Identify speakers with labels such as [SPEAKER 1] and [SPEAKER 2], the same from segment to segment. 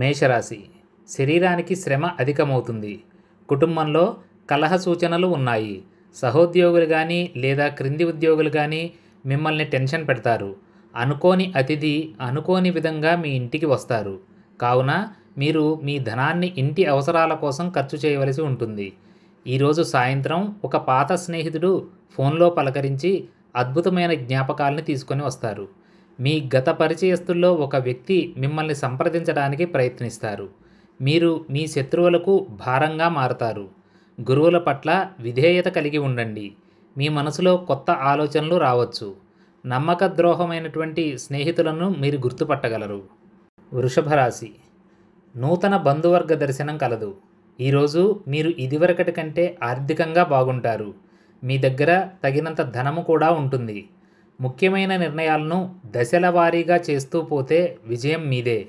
[SPEAKER 1] మేషరాశి శరీరానికి శ్రమ అధికమవుతుంది కుటుంబంలో కలహ సూచనలు ఉన్నాయి సహోద్యోగులు కానీ లేదా క్రింది ఉద్యోగులు కానీ మిమ్మల్ని టెన్షన్ పెడతారు అనుకోని అతిథి అనుకోని విధంగా మీ ఇంటికి వస్తారు కావున మీరు మీ ధనాన్ని ఇంటి అవసరాల కోసం ఖర్చు చేయవలసి ఉంటుంది ఈరోజు సాయంత్రం ఒక పాత స్నేహితుడు ఫోన్లో పలకరించి అద్భుతమైన జ్ఞాపకాలని తీసుకొని వస్తారు మీ గత పరిచయస్తుల్లో ఒక వ్యక్తి మిమ్మల్ని సంప్రదించడానికి ప్రయత్నిస్తారు మీరు మీ శత్రువులకు భారంగా మారతారు గురువుల పట్ల విధేయత కలిగి ఉండండి మీ మనసులో కొత్త ఆలోచనలు రావచ్చు నమ్మక ద్రోహమైనటువంటి స్నేహితులను మీరు గుర్తుపట్టగలరు వృషభ రాశి నూతన బంధువర్గ దర్శనం కలదు ఈరోజు మీరు ఇదివరకటి కంటే ఆర్థికంగా బాగుంటారు మీ దగ్గర తగినంత ధనము కూడా ఉంటుంది ముఖ్యమైన నిర్ణయాలను దశల వారీగా చేస్తూ పోతే విజయం మీదే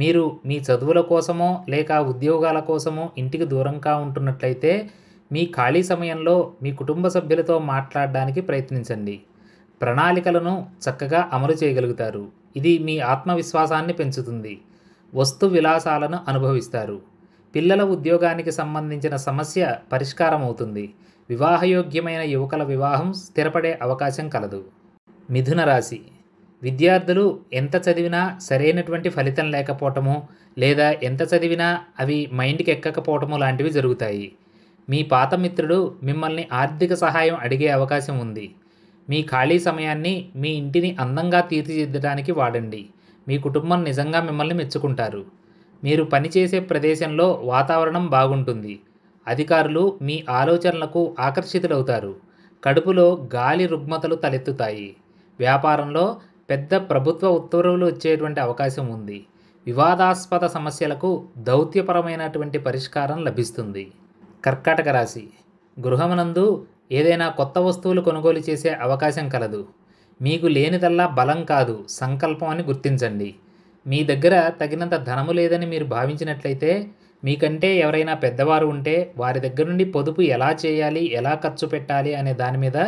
[SPEAKER 1] మీరు మీ చదువుల కోసమో లేక ఉద్యోగాల కోసమో ఇంటికి దూరంగా ఉంటున్నట్లయితే మీ ఖాళీ సమయంలో మీ కుటుంబ సభ్యులతో మాట్లాడడానికి ప్రయత్నించండి ప్రణాళికలను చక్కగా అమలు చేయగలుగుతారు ఇది మీ ఆత్మవిశ్వాసాన్ని పెంచుతుంది వస్తు విలాసాలను అనుభవిస్తారు పిల్లల ఉద్యోగానికి సంబంధించిన సమస్య పరిష్కారం అవుతుంది వివాహయోగ్యమైన యువకుల వివాహం స్థిరపడే అవకాశం కలదు మిథున రాశి విద్యార్థులు ఎంత చదివినా సరైనటువంటి ఫలితం లేకపోవటము లేదా ఎంత చదివినా అవి మైండ్కి ఎక్కకపోవటము లాంటివి జరుగుతాయి మీ పాత మిత్రుడు మిమ్మల్ని ఆర్థిక సహాయం అడిగే అవకాశం ఉంది మీ ఖాళీ సమయాన్ని మీ ఇంటిని అందంగా తీర్చిదిద్దడానికి వాడండి మీ కుటుంబం నిజంగా మిమ్మల్ని మెచ్చుకుంటారు మీరు పనిచేసే ప్రదేశంలో వాతావరణం బాగుంటుంది అధికారులు మీ ఆలోచనలకు ఆకర్షితులవుతారు కడుపులో గాలి రుగ్మతలు తలెత్తుతాయి వ్యాపారంలో పెద్ద ప్రభుత్వ ఉత్తర్వులు వచ్చేటువంటి అవకాశం ఉంది వివాదాస్పద సమస్యలకు దౌత్యపరమైనటువంటి పరిష్కారం లభిస్తుంది కర్కాటక రాశి గృహమునందు ఏదైనా కొత్త వస్తువులు కొనుగోలు చేసే అవకాశం కలదు మీకు లేనిదల్లా బలం కాదు సంకల్పం అని గుర్తించండి మీ దగ్గర తగినంత ధనము లేదని మీరు భావించినట్లయితే మీకంటే ఎవరైనా పెద్దవారు ఉంటే వారి దగ్గర నుండి పొదుపు ఎలా చేయాలి ఎలా ఖర్చు పెట్టాలి అనే దాని మీద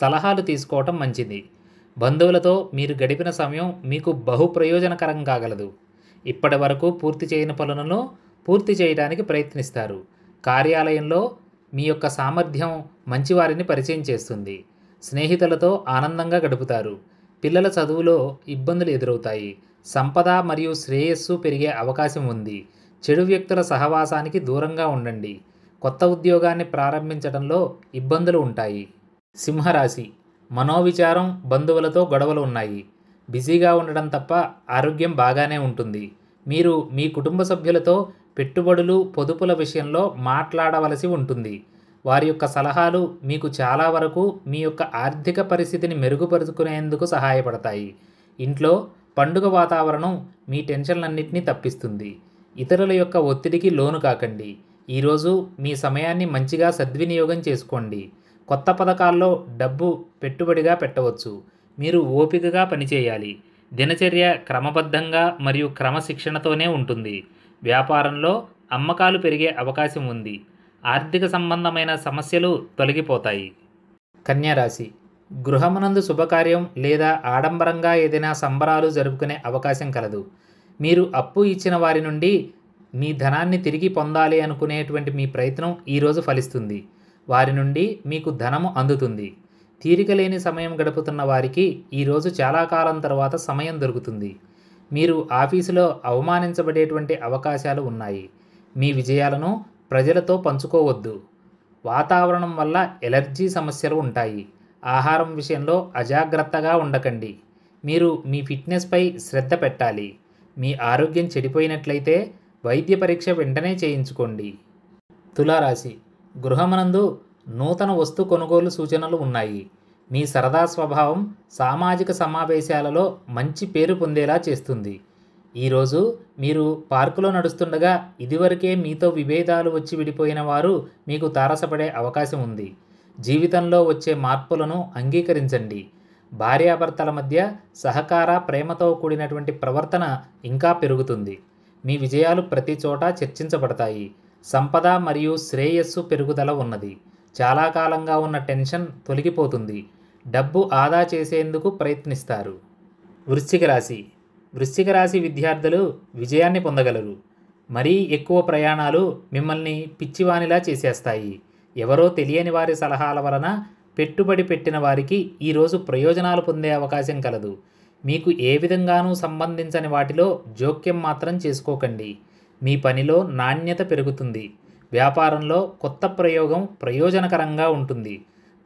[SPEAKER 1] సలహాలు తీసుకోవటం మంచిది బంధువులతో మీరు గడిపిన సమయం మీకు బహు ప్రయోజనకరం కాగలదు ఇప్పటి వరకు పూర్తి చేయని పనులను పూర్తి చేయడానికి ప్రయత్నిస్తారు కార్యాలయంలో మీ యొక్క సామర్థ్యం మంచివారిని పరిచయం చేస్తుంది స్నేహితులతో ఆనందంగా గడుపుతారు పిల్లల చదువులో ఇబ్బందులు ఎదురవుతాయి సంపద మరియు శ్రేయస్సు పెరిగే అవకాశం ఉంది చెడు వ్యక్తుల సహవాసానికి దూరంగా ఉండండి కొత్త ఉద్యోగాన్ని ప్రారంభించడంలో ఇబ్బందులు ఉంటాయి సింహరాశి మనోవిచారం బంధువులతో గొడవలు ఉన్నాయి బిజీగా ఉండడం తప్ప ఆరోగ్యం బాగానే ఉంటుంది మీరు మీ కుటుంబ సభ్యులతో పెట్టుబడులు పొదుపుల విషయంలో మాట్లాడవలసి ఉంటుంది వారి యొక్క సలహాలు మీకు చాలా వరకు మీ యొక్క ఆర్థిక పరిస్థితిని మెరుగుపరుచుకునేందుకు సహాయపడతాయి ఇంట్లో పండుగ వాతావరణం మీ టెన్షన్లన్నింటినీ తప్పిస్తుంది ఇతరుల యొక్క ఒత్తిడికి లోను కాకండి ఈరోజు మీ సమయాన్ని మంచిగా సద్వినియోగం చేసుకోండి కొత్త పథకాల్లో డబ్బు పెట్టుబడిగా పెట్టవచ్చు మీరు ఓపికగా పనిచేయాలి దినచర్య క్రమబద్ధంగా మరియు క్రమశిక్షణతోనే ఉంటుంది వ్యాపారంలో అమ్మకాలు పెరిగే అవకాశం ఉంది ఆర్థిక సంబంధమైన సమస్యలు తొలగిపోతాయి కన్యారాశి గృహమునందు శుభకార్యం లేదా ఆడంబరంగా ఏదైనా సంబరాలు జరుపుకునే అవకాశం కలదు మీరు అప్పు ఇచ్చిన వారి నుండి మీ ధనాన్ని తిరిగి పొందాలి అనుకునేటువంటి మీ ప్రయత్నం ఈరోజు ఫలిస్తుంది వారి నుండి మీకు ధనము అందుతుంది తీరిక లేని సమయం గడుపుతున్న వారికి ఈరోజు చాలా కాలం తర్వాత సమయం దొరుకుతుంది మీరు ఆఫీసులో అవమానించబడేటువంటి అవకాశాలు ఉన్నాయి మీ విజయాలను ప్రజలతో పంచుకోవద్దు వాతావరణం వల్ల ఎలర్జీ సమస్యలు ఉంటాయి ఆహారం విషయంలో అజాగ్రత్తగా ఉండకండి మీరు మీ ఫిట్నెస్పై శ్రద్ధ పెట్టాలి మీ ఆరోగ్యం చెడిపోయినట్లయితే వైద్య పరీక్ష వెంటనే చేయించుకోండి తులారాశి గృహమనందు నూతన వస్తు కొనుగోలు సూచనలు ఉన్నాయి మీ సరదా స్వభావం సామాజిక సమావేశాలలో మంచి పేరు పొందేలా చేస్తుంది ఈరోజు మీరు పార్కులో నడుస్తుండగా ఇదివరకే మీతో విభేదాలు వచ్చి విడిపోయిన వారు మీకు తారసపడే అవకాశం ఉంది జీవితంలో వచ్చే మార్పులను అంగీకరించండి భార్యాభర్తల మధ్య సహకార ప్రేమతో కూడినటువంటి ప్రవర్తన ఇంకా పెరుగుతుంది మీ విజయాలు ప్రతి చోట చర్చించబడతాయి సంపద మరియు శ్రేయస్సు పెరుగుదల ఉన్నది చాలా కాలంగా ఉన్న టెన్షన్ తొలగిపోతుంది డబ్బు ఆదా చేసేందుకు ప్రయత్నిస్తారు వృశ్చిక రాశి వృశ్చిక రాశి విద్యార్థులు విజయాన్ని పొందగలరు మరీ ఎక్కువ ప్రయాణాలు మిమ్మల్ని పిచ్చివానిలా చేసేస్తాయి ఎవరో తెలియని వారి సలహాల వలన పెట్టుబడి పెట్టిన వారికి ఈరోజు ప్రయోజనాలు పొందే అవకాశం కలదు మీకు ఏ విధంగానూ సంబంధించని వాటిలో జోక్యం మాత్రం చేసుకోకండి మీ పనిలో నాణ్యత పెరుగుతుంది వ్యాపారంలో కొత్త ప్రయోగం ప్రయోజనకరంగా ఉంటుంది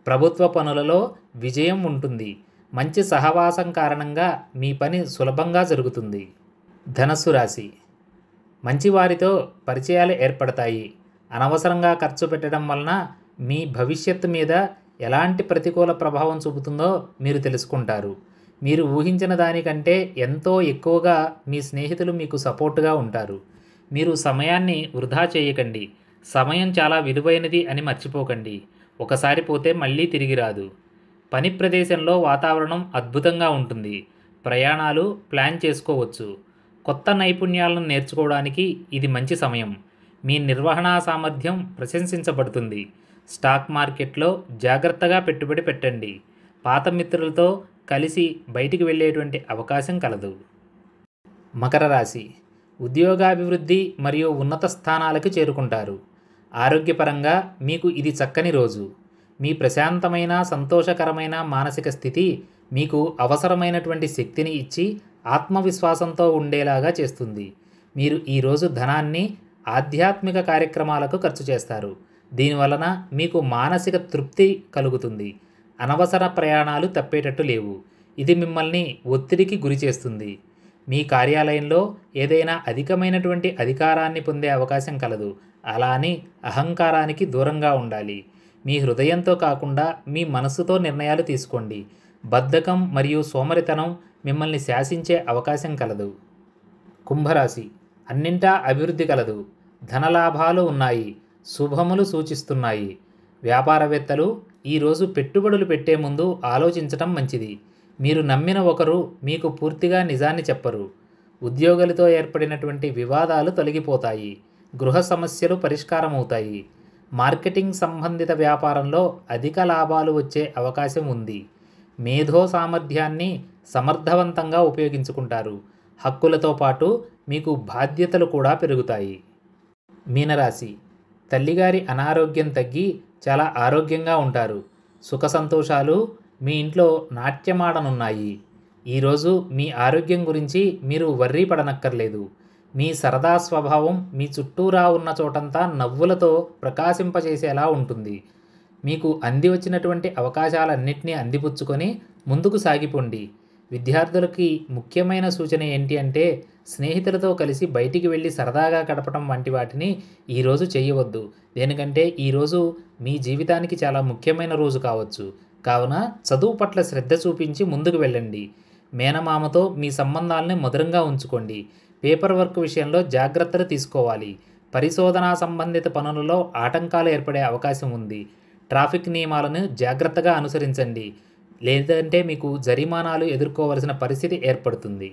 [SPEAKER 1] ప్రభుత్వ పనులలో విజయం ఉంటుంది మంచి సహవాసం కారణంగా మీ పని సులభంగా జరుగుతుంది ధనస్సు రాశి మంచివారితో పరిచయాలు ఏర్పడతాయి అనవసరంగా ఖర్చు పెట్టడం వలన మీ భవిష్యత్తు మీద ఎలాంటి ప్రతికూల ప్రభావం చూపుతుందో మీరు తెలుసుకుంటారు మీరు ఊహించిన దానికంటే ఎంతో ఎక్కువగా మీ స్నేహితులు మీకు సపోర్టుగా ఉంటారు మీరు సమయాన్ని వృధా చేయకండి సమయం చాలా విలువైనది అని మర్చిపోకండి ఒకసారి పోతే మళ్ళీ తిరిగి రాదు పని ప్రదేశంలో వాతావరణం అద్భుతంగా ఉంటుంది ప్రయాణాలు ప్లాన్ చేసుకోవచ్చు కొత్త నైపుణ్యాలను నేర్చుకోవడానికి ఇది మంచి సమయం మీ నిర్వహణా సామర్థ్యం ప్రశంసించబడుతుంది స్టాక్ మార్కెట్లో జాగ్రత్తగా పెట్టుబడి పెట్టండి పాత మిత్రులతో కలిసి బయటికి వెళ్ళేటువంటి అవకాశం కలదు మకర రాశి ఉద్యోగాభివృద్ధి మరియు ఉన్నత స్థానాలకు చేరుకుంటారు ఆరోగ్యపరంగా మీకు ఇది చక్కని రోజు మీ ప్రశాంతమైన సంతోషకరమైన మానసిక స్థితి మీకు అవసరమైనటువంటి శక్తిని ఇచ్చి ఆత్మవిశ్వాసంతో ఉండేలాగా చేస్తుంది మీరు ఈరోజు ధనాన్ని ఆధ్యాత్మిక కార్యక్రమాలకు ఖర్చు చేస్తారు దీనివలన మీకు మానసిక తృప్తి కలుగుతుంది అనవసర ప్రయాణాలు తప్పేటట్టు లేవు ఇది మిమ్మల్ని ఒత్తిడికి గురి చేస్తుంది మీ కార్యాలయంలో ఏదైనా అధికమైనటువంటి అధికారాన్ని పొందే అవకాశం కలదు అలా అని అహంకారానికి దూరంగా ఉండాలి మీ హృదయంతో కాకుండా మీ మనస్సుతో నిర్ణయాలు తీసుకోండి బద్ధకం మరియు సోమరితనం మిమ్మల్ని శాసించే అవకాశం కలదు కుంభరాశి అన్నింటా అభివృద్ధి కలదు ధనలాభాలు ఉన్నాయి శుభములు సూచిస్తున్నాయి వ్యాపారవేత్తలు ఈరోజు పెట్టుబడులు పెట్టే ముందు ఆలోచించటం మంచిది మీరు నమ్మిన ఒకరు మీకు పూర్తిగా నిజాన్ని చెప్పరు ఉద్యోగులతో ఏర్పడినటువంటి వివాదాలు తొలగిపోతాయి గృహ సమస్యలు పరిష్కారమవుతాయి మార్కెటింగ్ సంబంధిత వ్యాపారంలో అధిక లాభాలు వచ్చే అవకాశం ఉంది మేధో సామర్థ్యాన్ని సమర్థవంతంగా ఉపయోగించుకుంటారు హక్కులతో పాటు మీకు బాధ్యతలు కూడా పెరుగుతాయి మీనరాశి తల్లిగారి అనారోగ్యం తగ్గి చాలా ఆరోగ్యంగా ఉంటారు సుఖ సంతోషాలు మీ ఇంట్లో నాట్యమాడనున్నాయి ఈరోజు మీ ఆరోగ్యం గురించి మీరు వర్రీ పడనక్కర్లేదు మీ సరదా స్వభావం మీ చుట్టూరా ఉన్న చోటంతా నవ్వులతో ప్రకాశింపజేసేలా ఉంటుంది మీకు అంది వచ్చినటువంటి అవకాశాలన్నింటినీ అందిపుచ్చుకొని ముందుకు సాగిపోండి విద్యార్థులకి ముఖ్యమైన సూచన ఏంటి అంటే స్నేహితులతో కలిసి బయటికి వెళ్ళి సరదాగా గడపడం వంటి వాటిని ఈరోజు చేయవద్దు దేనికంటే ఈరోజు మీ జీవితానికి చాలా ముఖ్యమైన రోజు కావచ్చు కావున చదువు పట్ల శ్రద్ధ చూపించి ముందుకు వెళ్ళండి మేనమామతో మీ సంబంధాలని మధురంగా ఉంచుకోండి పేపర్ వర్క్ విషయంలో జాగ్రత్తలు తీసుకోవాలి పరిశోధనా సంబంధిత పనులలో ఆటంకాలు ఏర్పడే అవకాశం ఉంది ట్రాఫిక్ నియమాలను జాగ్రత్తగా అనుసరించండి లేదంటే మీకు జరిమానాలు ఎదుర్కోవలసిన పరిస్థితి ఏర్పడుతుంది